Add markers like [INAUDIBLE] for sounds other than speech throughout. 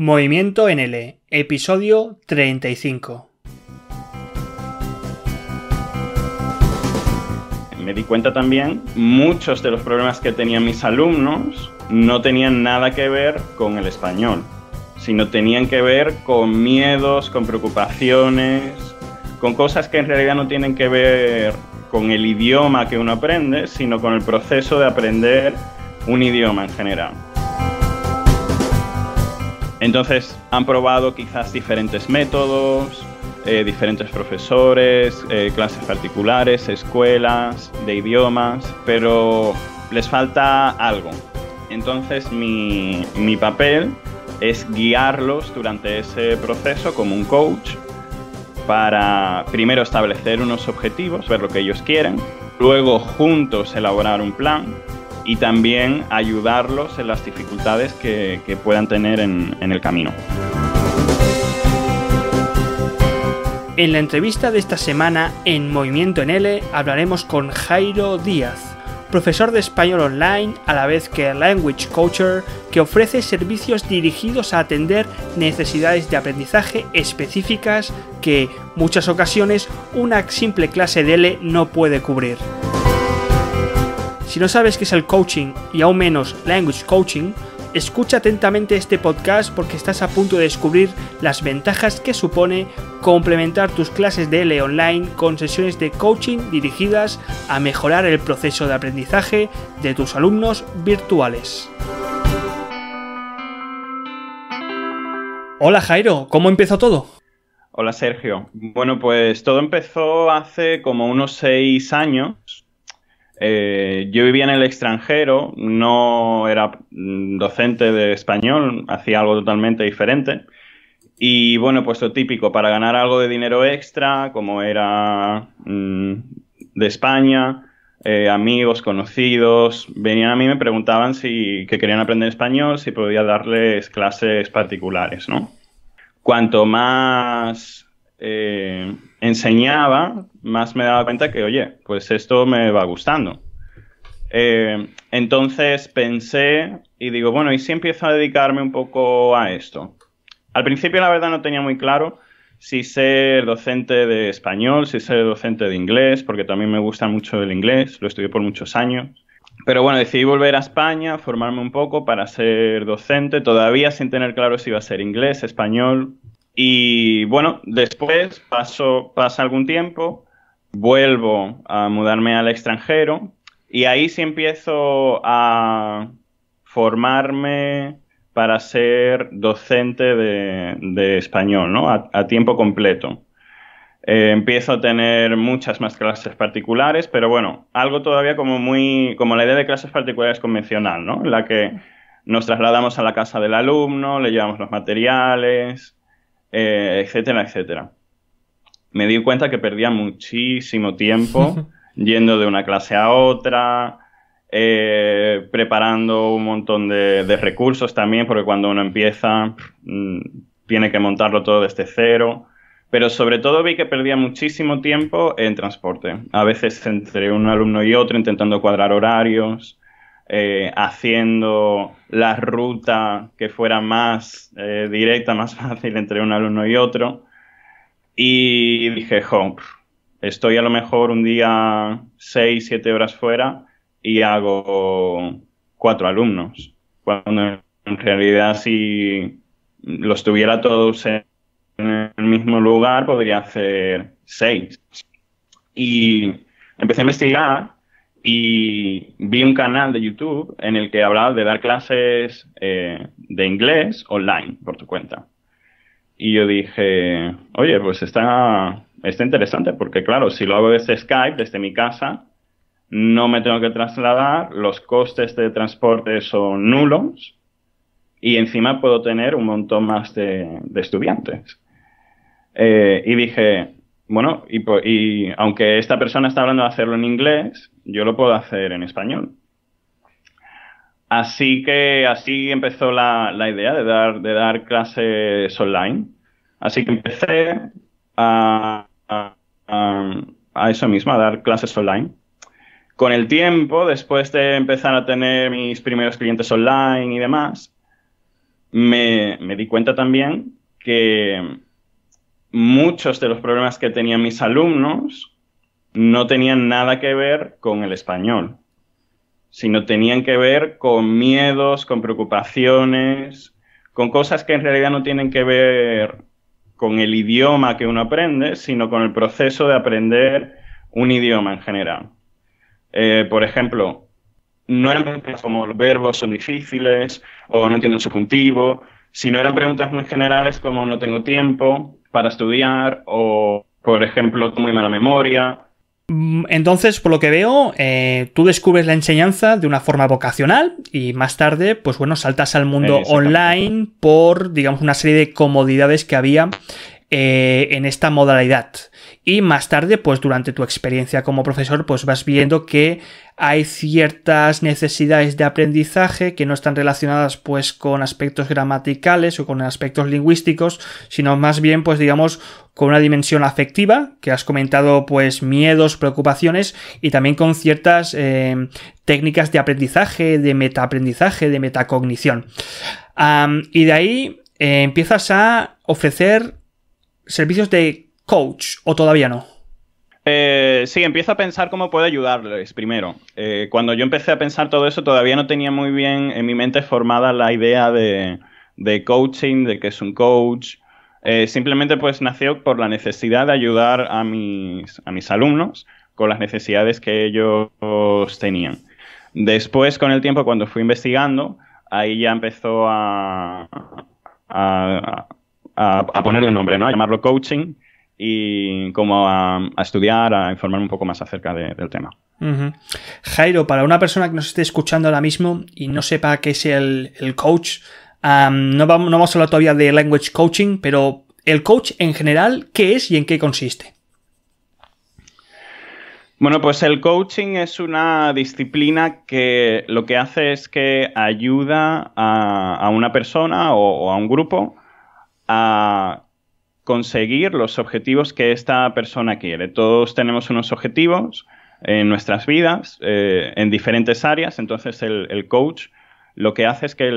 Movimiento NL, episodio 35. Me di cuenta también, muchos de los problemas que tenían mis alumnos no tenían nada que ver con el español, sino tenían que ver con miedos, con preocupaciones, con cosas que en realidad no tienen que ver con el idioma que uno aprende, sino con el proceso de aprender un idioma en general. Entonces han probado quizás diferentes métodos, eh, diferentes profesores, eh, clases particulares, escuelas de idiomas, pero les falta algo. Entonces mi papel es guiarlos durante ese proceso como un coach para primero establecer unos objetivos, ver lo que ellos quieren, luego juntos elaborar un plan y también ayudarlos en las dificultades que, puedan tener en, en el camino. En la entrevista de esta semana en Movimiento en L hablaremos con Jairo Díaz, profesor de español online a la vez que Language Coacher, que ofrece servicios dirigidos a atender necesidades de aprendizaje específicas que, muchas ocasiones, una simple clase de L no puede cubrir. Si no sabes qué es el coaching y aún menos language coaching, escucha atentamente este podcast porque estás a punto de descubrir las ventajas que supone complementar tus clases de L online con sesiones de coaching dirigidas a mejorar el proceso de aprendizaje de tus alumnos virtuales. Hola Jairo, ¿cómo empezó todo? Hola Sergio. Bueno, pues todo empezó hace como unos seis años eh, yo vivía en el extranjero, no era mm, docente de español, hacía algo totalmente diferente. Y bueno, pues lo típico, para ganar algo de dinero extra, como era mm, de España, eh, amigos, conocidos, venían a mí y me preguntaban si que querían aprender español, si podía darles clases particulares, ¿no? Cuanto más eh, enseñaba, más me daba cuenta que, oye, pues esto me va gustando. Eh, entonces pensé y digo, bueno, ¿y si empiezo a dedicarme un poco a esto? Al principio, la verdad, no tenía muy claro si ser docente de español, si ser docente de inglés, porque también me gusta mucho el inglés, lo estudié por muchos años. Pero bueno, decidí volver a España, formarme un poco para ser docente, todavía sin tener claro si iba a ser inglés, español, y bueno, después paso, pasa algún tiempo, vuelvo a mudarme al extranjero y ahí sí empiezo a formarme para ser docente de, español, ¿no? A, tiempo completo. Eh, empiezo a tener muchas más clases particulares, pero bueno, algo todavía como muy, como la idea de clases particulares convencional, ¿no? En la que nos trasladamos a la casa del alumno, le llevamos los materiales, eh, etcétera, etcétera. Me di cuenta que perdía muchísimo tiempo [LAUGHS] yendo de una clase a otra, eh, preparando un montón de, recursos también, porque cuando uno empieza mm, tiene que montarlo todo desde cero. Pero sobre todo vi que perdía muchísimo tiempo en transporte, a veces entre un alumno y otro, intentando cuadrar horarios. Eh, haciendo la ruta que fuera más eh, directa, más [LAUGHS] fácil entre un alumno y otro. Y dije, jo, estoy a lo mejor un día seis, siete horas fuera y hago cuatro alumnos. Cuando en realidad si los tuviera todos en el mismo lugar podría hacer seis. Y empecé a investigar y vi un canal de YouTube en el que hablaba de dar clases eh, de inglés online por tu cuenta. Y yo dije, oye, pues está, está interesante porque claro, si lo hago desde Skype, desde mi casa, no me tengo que trasladar, los costes de transporte son nulos y encima puedo tener un montón más de, estudiantes. Eh, y dije, bueno, y, aunque esta persona está hablando de hacerlo en inglés, yo lo puedo hacer en español. Así que así empezó la, idea de dar, de dar clases online. Así que empecé a, eso mismo, a dar clases online. Con el tiempo, después de empezar a tener mis primeros clientes online y demás, me di cuenta también que muchos de los problemas que tenían mis alumnos no tenían nada que ver con el español, sino tenían que ver con miedos, con preocupaciones, con cosas que en realidad no tienen que ver con el idioma que uno aprende, sino con el proceso de aprender un idioma en general. Eh, por ejemplo, no eran preguntas como los verbos son difíciles o no entiendo el subjuntivo, sino eran preguntas muy generales como no tengo tiempo, para estudiar o, por ejemplo, muy mala memoria. Mm, entonces, por lo que veo, eh, tú descubres la enseñanza de una forma vocacional y más tarde, pues bueno, saltas al mundo online por, digamos, una serie de comodidades que había eh, en esta modalidad. Y más tarde, pues durante tu experiencia como profesor, pues vas viendo que hay ciertas necesidades de aprendizaje que no están relacionadas pues con aspectos gramaticales o con aspectos lingüísticos, sino más bien pues digamos con una dimensión afectiva, que has comentado pues miedos, preocupaciones y también con ciertas eh, técnicas de aprendizaje, de metaaprendizaje, de metacognición. y de ahí eh, empiezas a ofrecer servicios de coach o todavía no? Eh, sí, empiezo a pensar cómo puedo ayudarles primero. Eh, cuando yo empecé a pensar todo eso, todavía no tenía muy bien en mi mente formada la idea de, coaching, de que es un coach. Eh, simplemente pues nació por la necesidad de ayudar a mis, a mis alumnos con las necesidades que ellos tenían. Después, con el tiempo, cuando fui investigando, ahí ya empezó a, a, ponerle un nombre, ¿no? A llamarlo coaching y como a, estudiar, a informar un poco más acerca del tema. Jairo, para una persona que nos esté escuchando ahora mismo y no sepa qué es el, coach, no, vamos, a hablar todavía de language coaching, pero el coach en general, ¿qué es y en qué consiste? Bueno, pues el coaching es una disciplina que lo que hace es que ayuda a, una persona o a un grupo a conseguir los objetivos que esta persona quiere. Todos tenemos unos objetivos en nuestras vidas, eh, en diferentes áreas, entonces el, coach lo que hace es que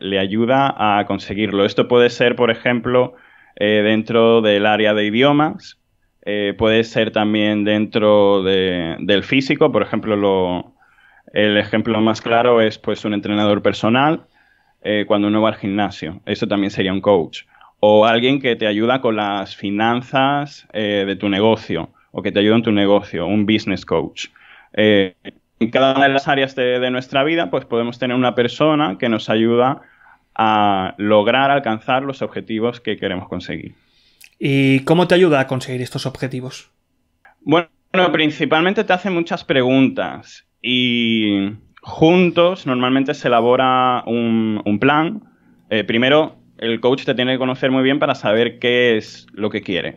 le, ayuda a conseguirlo. Esto puede ser, por ejemplo, eh, dentro del área de idiomas, eh, puede ser también dentro del físico, por ejemplo, el ejemplo más claro es pues un entrenador personal cuando uno va al gimnasio, eso también sería un coach o alguien que te ayuda con las finanzas eh, de tu negocio o que te ayuda en tu negocio, un business coach. Eh, en cada una de las áreas de, nuestra vida, pues podemos tener una persona que nos ayuda a lograr alcanzar los objetivos que queremos conseguir. ¿Y cómo te ayuda a conseguir estos objetivos? Bueno, principalmente te hace muchas preguntas y juntos normalmente se elabora un, plan. Eh, primero el coach te tiene que conocer muy bien para saber qué es lo que quiere.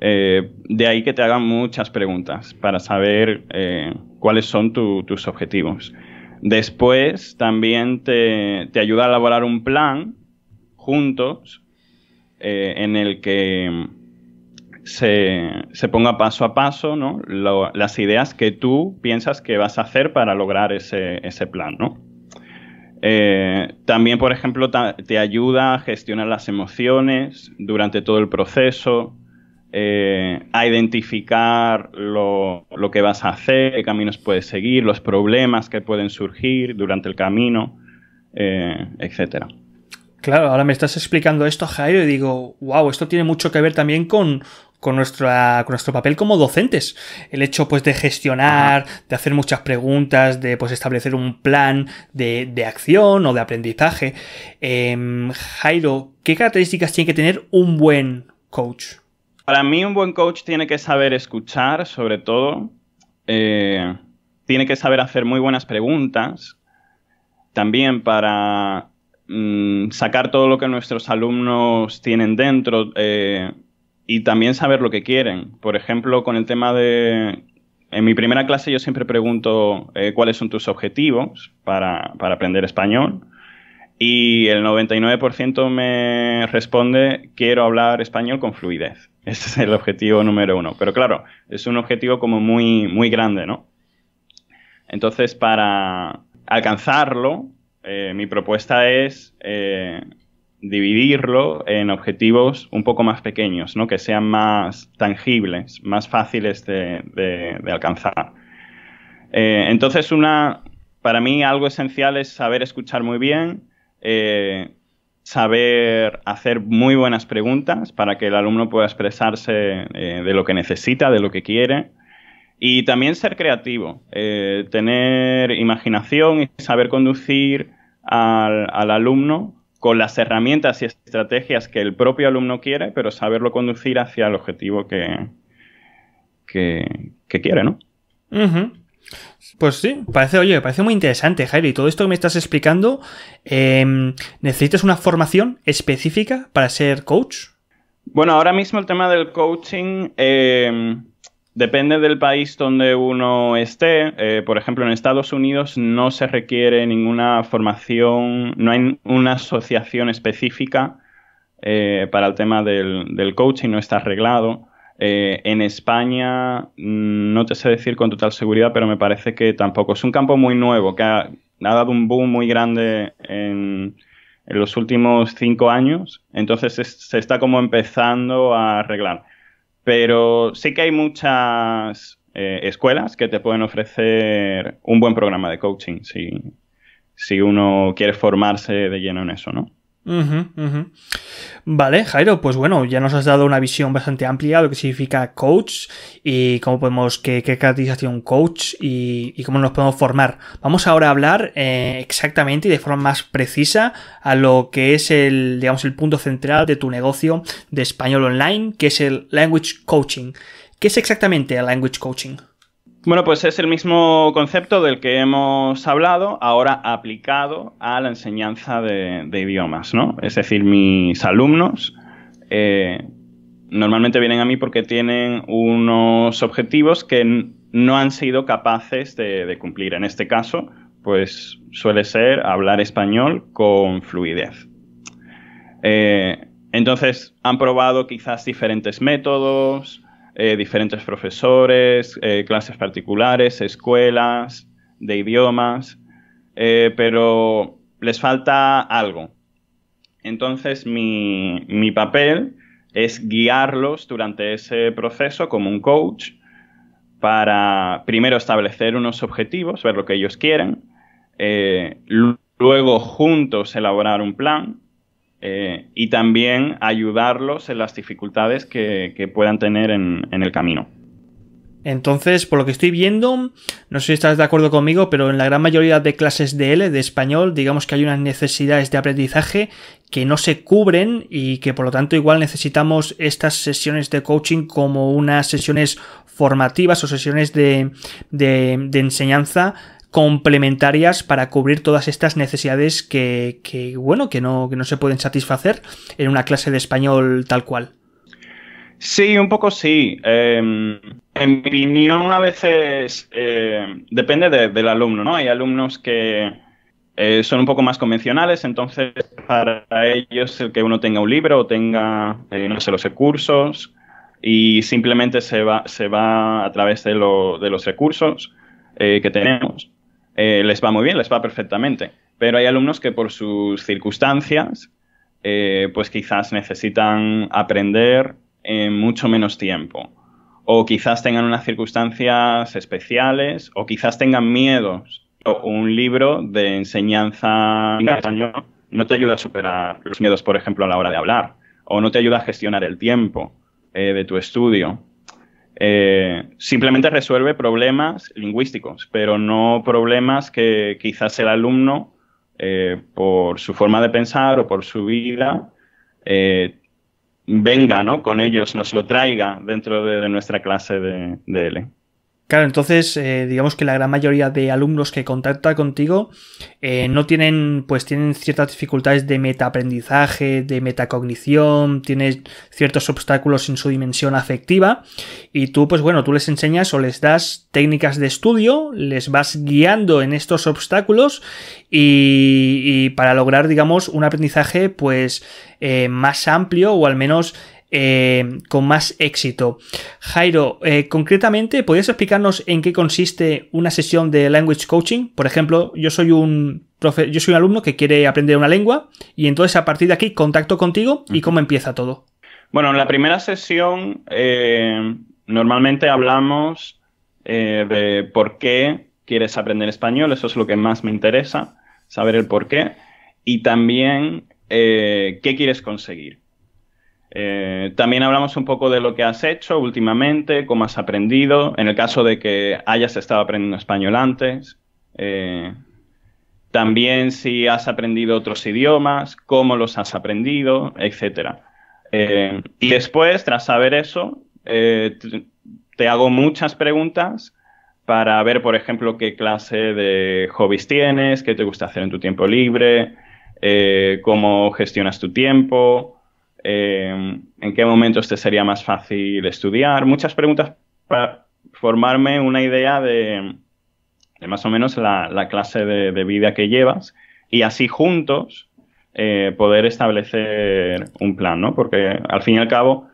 Eh, de ahí que te hagan muchas preguntas para saber eh, cuáles son tus objetivos. Después también te, ayuda a elaborar un plan juntos eh, en el que se, ponga paso a paso las ideas que tú piensas que vas a hacer para lograr ese, ese plan. ¿no? Eh, también, por ejemplo, te ayuda a gestionar las emociones durante todo el proceso, eh, a identificar lo, que vas a hacer, qué caminos puedes seguir, los problemas que pueden surgir durante el camino, etc. Eh, etcétera. Claro, ahora me estás explicando esto, Jairo, y digo, wow, esto tiene mucho que ver también con con, nuestro papel como docentes. El hecho pues de gestionar, de hacer muchas preguntas, de pues, establecer un plan de, acción o de aprendizaje. Em, Jairo, ¿qué características tiene que tener un buen coach? Para mí un buen coach tiene que saber escuchar, sobre todo. Eh, tiene que saber hacer muy buenas preguntas. También para mm, sacar todo lo que nuestros alumnos tienen dentro, eh, y también saber lo que quieren. Por ejemplo, con el tema de... En mi primera clase yo siempre pregunto eh, cuáles son tus objetivos para, para aprender español y el 99% me responde quiero hablar español con fluidez. [LAUGHS] Ese es el objetivo número uno. Pero claro, es un objetivo como muy, muy grande, ¿no? Entonces, para alcanzarlo, eh, mi propuesta es eh, dividirlo en objetivos un poco más pequeños, ¿no? que sean más tangibles, más fáciles de, alcanzar. Eh, entonces, una, para mí algo esencial es saber escuchar muy bien, eh, saber hacer muy buenas preguntas para que el alumno pueda expresarse eh, de lo que necesita, de lo que quiere. Y también ser creativo, tener imaginación y saber conducir al alumno con las herramientas y estrategias que el propio alumno quiere, pero saberlo conducir hacia el objetivo que, que, quiere, ¿no? Pues sí, parece, oye, parece muy interesante, Jairo. Y todo esto que me estás explicando, em, ¿necesitas una formación específica para ser coach? Bueno, ahora mismo el tema del coaching em, Depende del país donde uno esté. Eh, por ejemplo, en Estados Unidos no se requiere ninguna formación, no hay una asociación específica eh, para el tema del, coaching, no está arreglado. Eh, en España mm, no te sé decir con total seguridad, pero me parece que tampoco. Es un campo muy nuevo, que ha, dado un boom muy grande en, los últimos cinco años. Entonces se está como empezando a arreglar. Pero sí que hay muchas eh, escuelas que te pueden ofrecer un buen programa de coaching si, si uno quiere formarse de lleno en eso, ¿no? Vale, Jairo, pues bueno, ya nos has dado una visión bastante amplia de lo que significa coach y cómo podemos, qué, caracterización coach y, cómo nos podemos formar. Vamos ahora a hablar eh, exactamente y de forma más precisa a lo que es el, digamos, el punto central de tu negocio de español online, que es el language coaching. ¿Qué es exactamente el language coaching? Bueno, pues es el mismo concepto del que hemos hablado, ahora aplicado a la enseñanza de, idiomas, ¿no? Es decir, mis alumnos eh, normalmente vienen a mí porque tienen unos objetivos que no han sido capaces de, cumplir. En este caso, pues suele ser hablar español con fluidez. Eh, entonces, han probado quizás diferentes métodos, eh, diferentes profesores, eh, clases particulares, escuelas de idiomas, eh, pero les falta algo. Entonces mi, papel es guiarlos durante ese proceso como un coach para primero establecer unos objetivos, ver lo que ellos quieren, luego juntos elaborar un plan eh, y también ayudarlos en las dificultades que, puedan tener en, el camino. Entonces, por lo que estoy viendo, no sé si estás de acuerdo conmigo, pero en la gran mayoría de clases de L, de español, digamos que hay unas necesidades de aprendizaje que no se cubren y que por lo tanto igual necesitamos estas sesiones de coaching como unas sesiones formativas o sesiones de, de, de enseñanza complementarias para cubrir todas estas necesidades que, bueno, que no, que no se pueden satisfacer en una clase de español tal cual. Sí, un poco sí. Em, en mi opinión, a veces eh, depende del alumno, ¿no? Hay alumnos que eh, son un poco más convencionales, entonces para ellos el que uno tenga un libro o tenga, eh, no sé, los recursos y simplemente se va, se va a través de, de los recursos que tenemos. Eh, les va muy bien, les va perfectamente. Pero hay alumnos que por sus circunstancias, eh, pues quizás necesitan aprender en mucho menos tiempo. O quizás tengan unas circunstancias especiales, o quizás tengan miedos. un libro de enseñanza no te ayuda a superar los miedos, por ejemplo, a la hora de hablar, o no te ayuda a gestionar el tiempo eh, de tu estudio. Eh, simplemente resuelve problemas lingüísticos, pero no problemas que quizás el alumno, eh, por su forma de pensar o por su vida, eh, venga ¿no? con ellos, nos lo traiga dentro de, nuestra clase de, de L. Claro, entonces eh, digamos que la gran mayoría de alumnos que contacta contigo eh, no tienen, pues tienen ciertas dificultades de metaaprendizaje, de metacognición, tienen ciertos obstáculos en su dimensión afectiva y tú, pues bueno, tú les enseñas o les das técnicas de estudio, les vas guiando en estos obstáculos y, para lograr, digamos, un aprendizaje pues eh, más amplio o al menos eh, con más éxito. Jairo, eh, concretamente, ¿podrías explicarnos en qué consiste una sesión de language coaching? Por ejemplo, yo soy un yo soy alumno que quiere aprender una lengua y entonces a partir de aquí contacto contigo y cómo empieza todo. Bueno, en la primera sesión eh, normalmente hablamos de por qué quieres aprender español, eso es lo que más me interesa, saber el por qué y también qué quieres conseguir. Eh, también hablamos un poco de lo que has hecho últimamente, cómo has aprendido, en el caso de que hayas estado aprendiendo español antes. Eh, también si has aprendido otros idiomas, cómo los has aprendido, etc. Eh, y después, tras saber eso, te hago muchas preguntas para ver, por ejemplo, qué clase de hobbies tienes, qué te gusta hacer en tu tiempo libre, cómo gestionas tu tiempo, Em, en qué momentos te sería más fácil estudiar, muchas preguntas para formarme una idea de, más o menos la, clase de, vida que llevas y así juntos eh, poder establecer un plan, ¿no? Porque al fin y al cabo,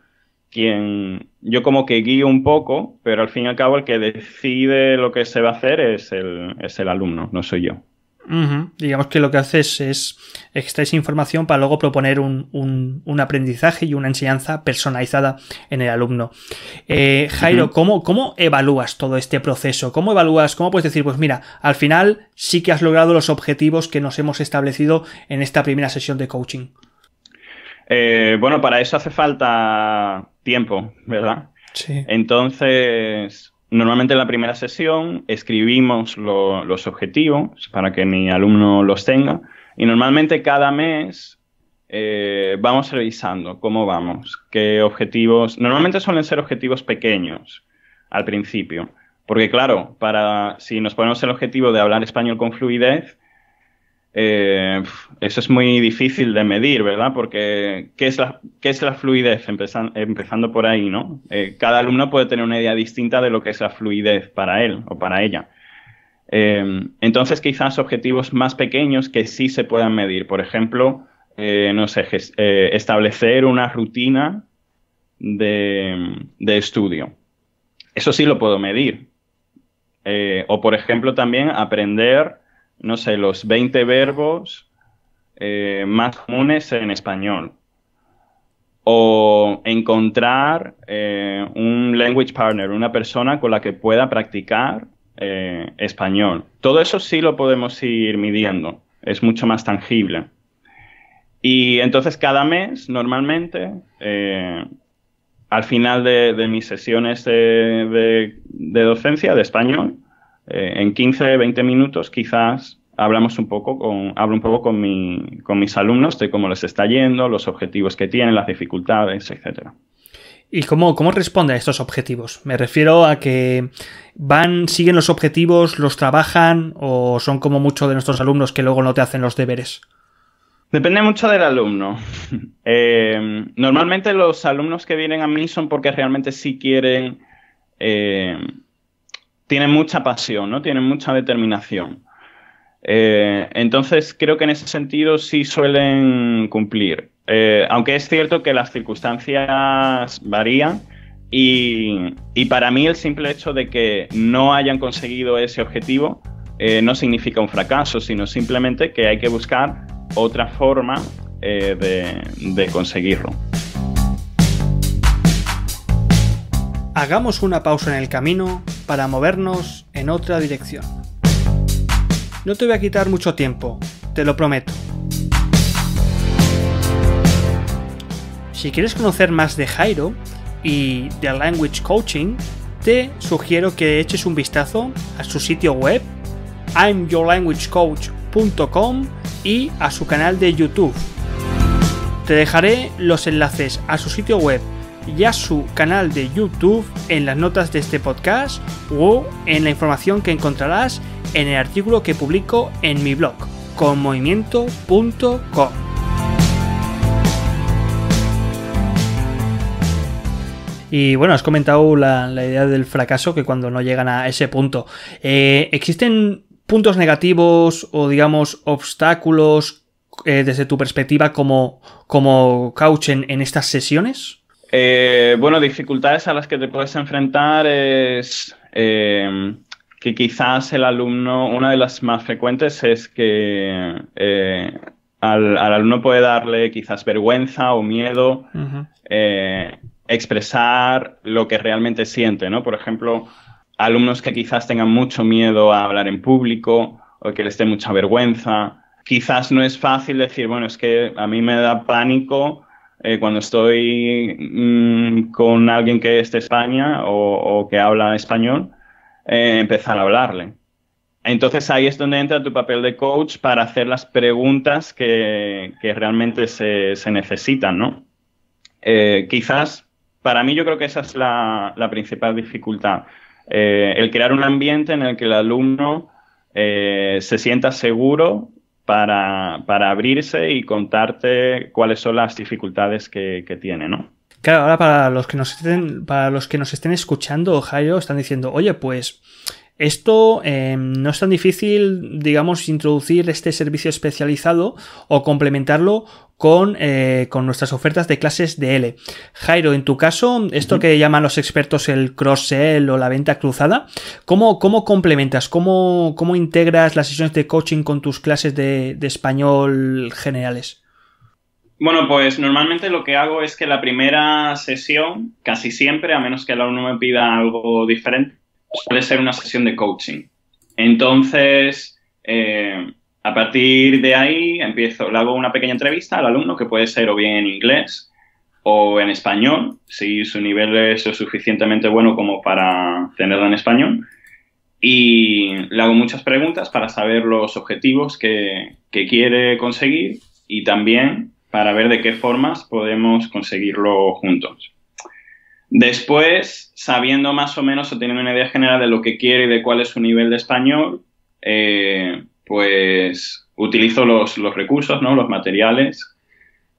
quien yo como que guío un poco, pero al fin y al cabo el que decide lo que se va a hacer es es el alumno, no soy yo. Digamos que lo que haces es extraer información para luego proponer un, aprendizaje y una enseñanza personalizada en el alumno. Eh, Jairo, ¿cómo, evalúas todo este proceso? ¿Cómo evalúas? ¿Cómo puedes decir, pues mira, al final sí que has logrado los objetivos que nos hemos establecido en esta primera sesión de coaching? Eh, bueno, para eso hace falta tiempo, ¿verdad? Sí. Entonces, Normalmente en la primera sesión escribimos los objetivos para que mi alumno los tenga y normalmente cada mes eh, vamos revisando cómo vamos, qué objetivos, normalmente suelen ser objetivos pequeños al principio, porque claro, para si nos ponemos el objetivo de hablar español con fluidez, eh, eso es muy difícil de medir, ¿verdad? Porque ¿qué es la, es la fluidez? empezando por ahí, ¿no? Eh, cada alumno puede tener una idea distinta de lo que es la fluidez para él o para ella. Eh, entonces, quizás objetivos más pequeños que sí se puedan medir. Por ejemplo, no sé, establecer una rutina de, de estudio. Eso sí lo puedo medir. o, por ejemplo, también aprender no sé, los 20 verbos eh, más comunes en español. O encontrar eh, un language partner, una persona con la que pueda practicar eh, español. Todo eso sí lo podemos ir midiendo, es mucho más tangible. Y entonces cada mes, normalmente, al final de, mis sesiones de docencia de español, eh, en 15, 20 minutos quizás hablamos un poco con, hablo un poco con, mis alumnos de cómo les está yendo, los objetivos que tienen, las dificultades, etc. ¿Y cómo, cómo, responde a estos objetivos? Me refiero a que van, siguen los objetivos, los trabajan o son como muchos de nuestros alumnos que luego no te hacen los deberes. Depende mucho del alumno. [LAUGHS] Eh, normalmente los alumnos que vienen a mí son porque realmente sí quieren eh, tienen mucha pasión, ¿no? Tienen mucha determinación. Eh, entonces, creo que en ese sentido sí suelen cumplir. Eh, aunque es cierto que las circunstancias varían y, para mí el simple hecho de que no hayan conseguido ese objetivo eh, no significa un fracaso, sino simplemente que hay que buscar otra forma de conseguirlo. hagamos una pausa en el camino para movernos en otra dirección. No te voy a quitar mucho tiempo, te lo prometo. Si quieres conocer más de Jairo y de Language Coaching, te sugiero que eches un vistazo a su sitio web imyourlanguagecoach.com y a su canal de YouTube. Te dejaré los enlaces a su sitio web ya su canal de YouTube en las notas de este podcast o en la información que encontrarás en el artículo que publico en mi blog conmovimiento.com. Y bueno, has comentado la, la, idea del fracaso que cuando no llegan a ese punto. Eh, ¿Existen puntos negativos o digamos obstáculos eh, desde tu perspectiva como, como coach en estas sesiones? Eh, bueno, dificultades a las que te puedes enfrentar es eh, que quizás el alumno, una de las más frecuentes es que eh, al, alumno puede darle quizás vergüenza o miedo expresar lo que realmente siente, ¿no? Por ejemplo, alumnos que quizás tengan mucho miedo a hablar en público o que les dé mucha vergüenza. Quizás no es fácil decir, bueno, es que a mí me da pánico eh, cuando estoy mm, con alguien que es de España o, que habla español, eh, empezar a hablarle. Entonces ahí es donde entra tu papel de coach para hacer las preguntas que, realmente se, necesitan, ¿no? Eh, quizás, para mí yo creo que esa es la principal dificultad, el crear un ambiente en el que el alumno se sienta seguro para, abrirse y contarte cuáles son las dificultades que, que tiene, ¿no? Claro, ahora para los que nos estén, para los que nos estén escuchando, Ohio, están diciendo, oye, pues esto em, no es tan difícil, digamos, introducir este servicio especializado o complementarlo con, eh, con, nuestras ofertas de clases de L. Jairo, en tu caso, esto que llaman los expertos el cross-sell o la venta cruzada, ¿cómo, cómo complementas? ¿Cómo, ¿Cómo, integras las sesiones de coaching con tus clases de, de, español generales? Bueno, pues normalmente lo que hago es que la primera sesión, casi siempre, a menos que la uno me pida algo diferente, suele ser una sesión de coaching. Entonces, eh, a partir de ahí empiezo, le hago una pequeña entrevista al alumno que puede ser o bien en inglés o en español, si su nivel es lo suficientemente bueno como para tenerlo en español. Y le hago muchas preguntas para saber los objetivos que quiere conseguir y también para ver de qué formas podemos conseguirlo juntos. Después sabiendo más o menos o teniendo una idea general de lo que quiere y de cuál es su nivel de español, eh, pues utilizo los, recursos, ¿no? los materiales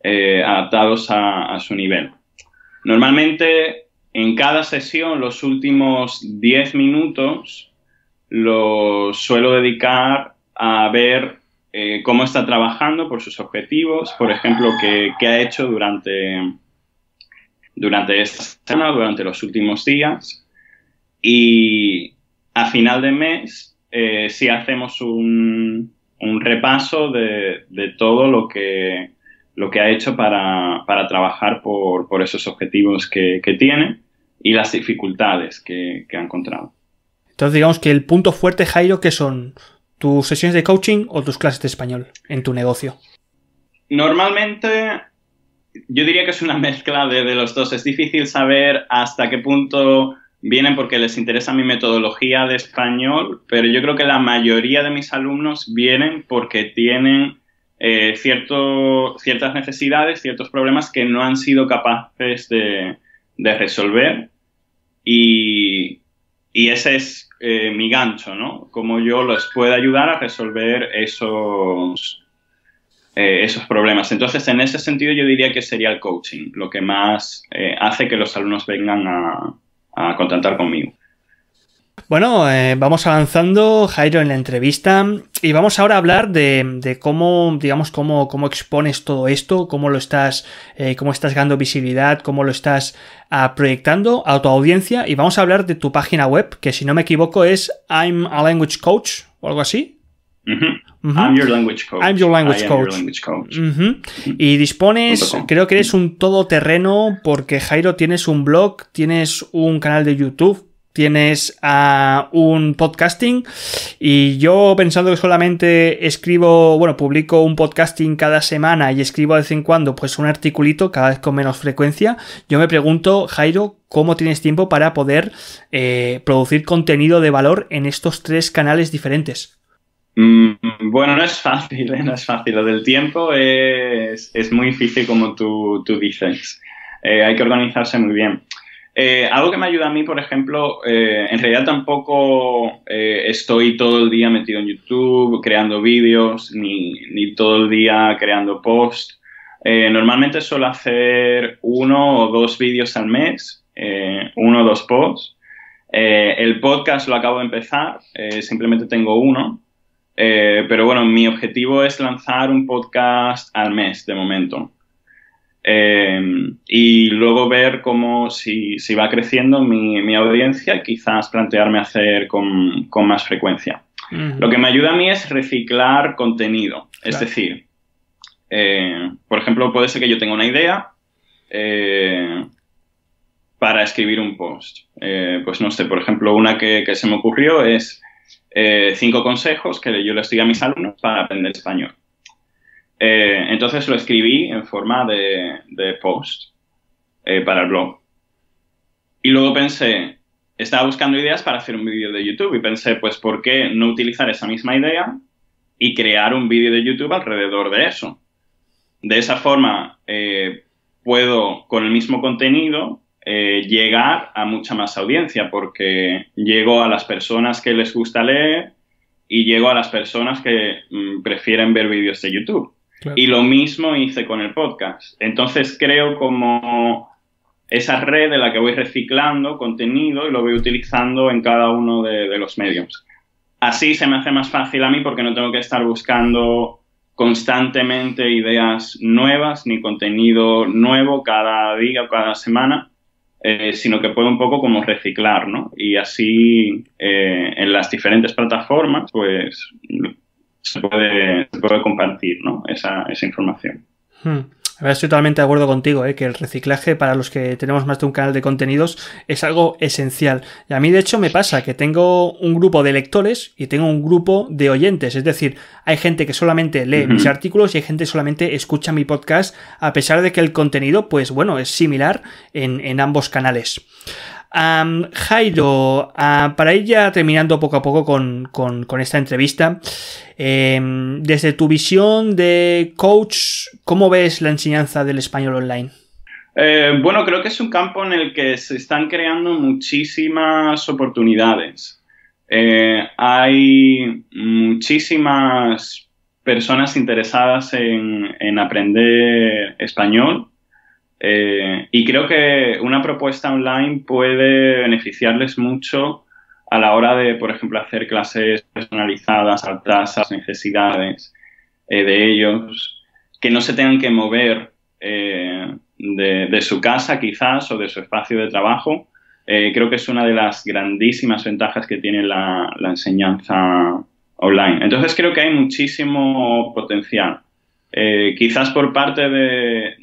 eh, adaptados a, su nivel. Normalmente en cada sesión los últimos 10 minutos los suelo dedicar a ver eh, cómo está trabajando por sus objetivos, por ejemplo, qué, qué ha hecho durante durante esta semana, durante los últimos días. Y a final de mes, si eh, sí hacemos un, repaso de, todo lo que, lo que ha hecho para, trabajar por, por, esos objetivos que, tiene y las dificultades que, que ha encontrado. Entonces, digamos que el punto fuerte, Jairo, que son tus sesiones de coaching o tus clases de español en tu negocio. Normalmente yo diría que es una mezcla de, los dos. Es difícil saber hasta qué punto vienen porque les interesa mi metodología de español, pero yo creo que la mayoría de mis alumnos vienen porque tienen eh, ciertas necesidades, ciertos problemas que no han sido capaces de, resolver. Y, ese es eh, mi gancho, ¿no? Cómo yo les puedo ayudar a resolver esos, eh, esos problemas. Entonces, en ese sentido, yo diría que sería el coaching lo que más eh, hace que los alumnos vengan a, a contactar conmigo. Bueno, eh, vamos avanzando, Jairo, en la entrevista. Y vamos ahora a hablar de, cómo, digamos, cómo, cómo, expones todo esto, cómo lo estás, cómo estás dando visibilidad, cómo lo estás ah, proyectando a tu audiencia. Y vamos a hablar de tu página web, que si no me equivoco es I'm a Language Coach o algo así. I'm your language coach. I'm your language coach. Y dispones, creo que eres un todoterreno porque Jairo tienes un blog, tienes un canal de YouTube, tienes ah, un podcasting y yo pensando que solamente escribo, bueno, publico un podcasting cada semana y escribo de vez en cuando pues un articulito cada vez con menos frecuencia, yo me pregunto, Jairo, ¿cómo tienes tiempo para poder eh, producir contenido de valor en estos tres canales diferentes? Mm, bueno, no es fácil, ¿eh? no es fácil. Lo del tiempo es, muy difícil como tú, dices. Eh, hay que organizarse muy bien. Eh, algo que me ayuda a mí, por ejemplo, en realidad tampoco estoy todo el día metido en YouTube creando vídeos, ni, ni todo el día creando posts. normalmente suelo hacer uno o dos vídeos al mes, uno o dos posts. el podcast lo acabo de empezar, simplemente tengo uno. Eh, pero bueno, mi objetivo es lanzar un podcast al mes de momento. Eh, y luego ver cómo si, va creciendo mi, mi, audiencia, quizás plantearme hacer con, más frecuencia. Lo que me ayuda a mí es reciclar contenido. Es decir, eh, por ejemplo, puede ser que yo tenga una idea para escribir un post. pues no sé, por ejemplo, una que se me ocurrió es eh, cinco consejos que yo les estoy a mis alumnos para aprender español. Eh, entonces lo escribí en forma de, post eh, para el blog. Y luego pensé, estaba buscando ideas para hacer un vídeo de YouTube y pensé, pues, ¿por qué no utilizar esa misma idea y crear un vídeo de YouTube alrededor de eso? De esa forma, puedo, con el mismo contenido, eh, llegar a mucha más audiencia, porque llego a las personas que les gusta leer y llego a las personas que mm, prefieren ver vídeos de YouTube. Y lo mismo hice con el podcast. Entonces creo como esa red de la que voy reciclando contenido y lo voy utilizando en cada uno de los medios. Así se me hace más fácil a mí porque no tengo que estar buscando constantemente ideas nuevas ni contenido nuevo cada día o cada semana, eh, sino que puede un poco como reciclar, ¿no? Y así eh, en las diferentes plataformas, pues se puede, se puede compartir, ¿no? Esa, esa información. Hmm estoy totalmente de acuerdo contigo, eh, que el reciclaje para los que tenemos más de un canal de contenidos es algo esencial. Y a mí, de hecho, me pasa que tengo un grupo de lectores y tengo un grupo de oyentes. Es decir, hay gente que solamente lee mis artículos y hay gente que solamente escucha mi podcast, a pesar de que el contenido, pues bueno, es similar en ambos canales. Jairo, ah, para ir ya terminando poco a poco con, esta entrevista, em, desde tu visión de coach, ¿cómo ves la enseñanza del español online? Eh, bueno, creo que es un campo en el que se están creando muchísimas oportunidades. Eh, hay muchísimas personas interesadas en aprender español eh, y creo que una propuesta online puede beneficiarles mucho a la hora de, por ejemplo, hacer clases personalizadas, a las necesidades eh, de ellos, que no se tengan que mover eh, de, su casa quizás o de su espacio de trabajo. creo que es una de las grandísimas ventajas que tiene la enseñanza online. Entonces creo que hay muchísimo potencial eh, quizás por parte de,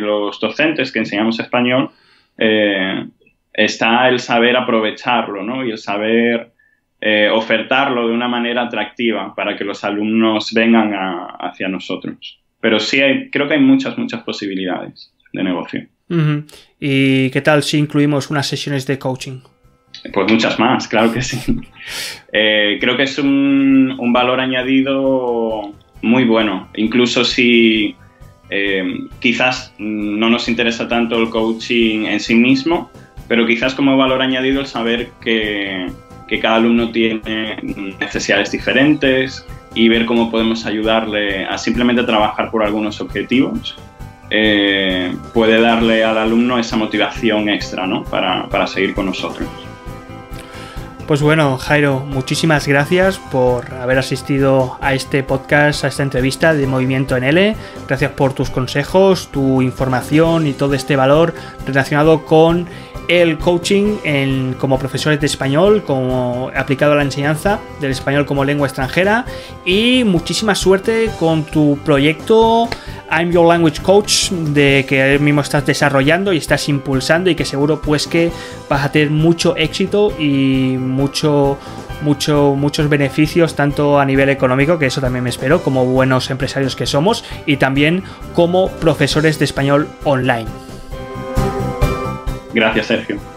los docentes que enseñamos español, eh, está el saber aprovecharlo ¿no? y el saber eh, ofertarlo de una manera atractiva para que los alumnos vengan hacia nosotros. Pero sí, creo que hay muchas, muchas posibilidades de negocio. ¿Y qué tal si incluimos unas sesiones de coaching? Pues muchas más, claro que sí. [LAUGHS] creo que es un valor añadido muy bueno. Incluso si eh, quizás no nos interesa tanto el coaching en sí mismo, pero quizás como valor añadido el saber que, cada alumno tiene necesidades diferentes y ver cómo podemos ayudarle a simplemente trabajar por algunos objetivos. Eh, puede darle al alumno esa motivación extra para seguir con nosotros. Pues bueno, Jairo, muchísimas gracias por haber asistido a este podcast, a esta entrevista de Movimiento en Gracias por tus consejos, tu información y todo este valor relacionado con el coaching como profesores de español, como aplicado a la enseñanza del español como lengua extranjera. Y muchísima suerte con tu proyecto I'm Your Language Coach, de que ahora mismo estás desarrollando y estás impulsando, y que seguro pues que vas a tener mucho éxito y mucho mucho, muchos beneficios, tanto a nivel económico, que eso también me espero, como buenos empresarios que somos, y también como profesores de español online. Gracias, Sergio.